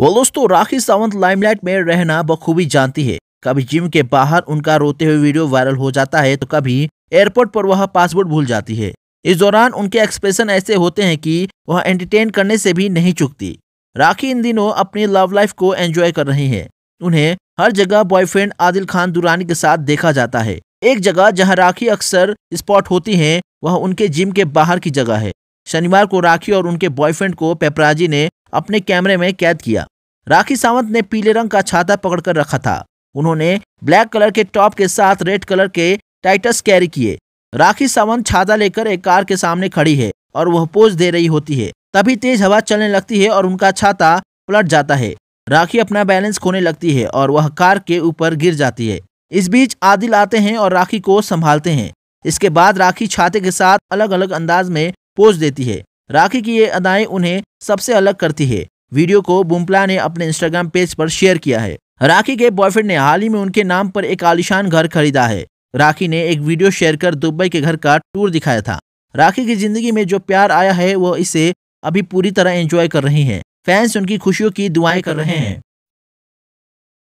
वो दोस्तों राखी सावंत लाइमलाइट में रहना बखूबी जानती है कभी जिम के बाहर उनका रोते हुए वीडियो वायरल हो जाता है तो कभी एयरपोर्ट पर वह पासपोर्ट भूल जाती है इस दौरान उनके एक्सप्रेशन ऐसे होते हैं कि वह एंटरटेन करने से भी नहीं चुकती राखी इन दिनों अपनी लव लाइफ को एंजॉय कर रही है उन्हें हर जगह बॉयफ्रेंड आदिल खान दुरानी के साथ देखा जाता है एक जगह जहां राखी अक्सर स्पॉट होती हैं वह उनके जिम के बाहर की जगह है शनिवार को राखी और उनके बॉयफ्रेंड को पेपराजी ने अपने कैमरे में कैद किया राखी सावंत ने पीले रंग का छाता पकड़कर रखा था उन्होंने ब्लैक कलर के टॉप के साथ रेड कलर के टाइटस कैरी किए राखी सावंत छाता लेकर एक कार के सामने खड़ी है और वह पोज दे रही होती है तभी तेज हवा चलने लगती है और उनका छाता पलट जाता है राखी अपना बैलेंस खोने लगती है और वह कार के ऊपर गिर जाती है इस बीच आदिल आते हैं और राखी को संभालते हैं इसके बाद राखी छाते के साथ अलग अलग अंदाज में पोज देती है राखी की ये अदाएं उन्हें सबसे अलग करती है वीडियो को बुम्पला ने अपने इंस्टाग्राम पेज पर शेयर किया है राखी के बॉयफ्रेंड ने हाल ही में उनके नाम पर एक आलिशान घर खरीदा है राखी ने एक वीडियो शेयर कर दुबई के घर का टूर दिखाया था राखी की जिंदगी में जो प्यार आया है वो इसे अभी पूरी तरह एंजॉय कर रही हैं फैंस उनकी खुशियों की दुआएं कर रहे हैं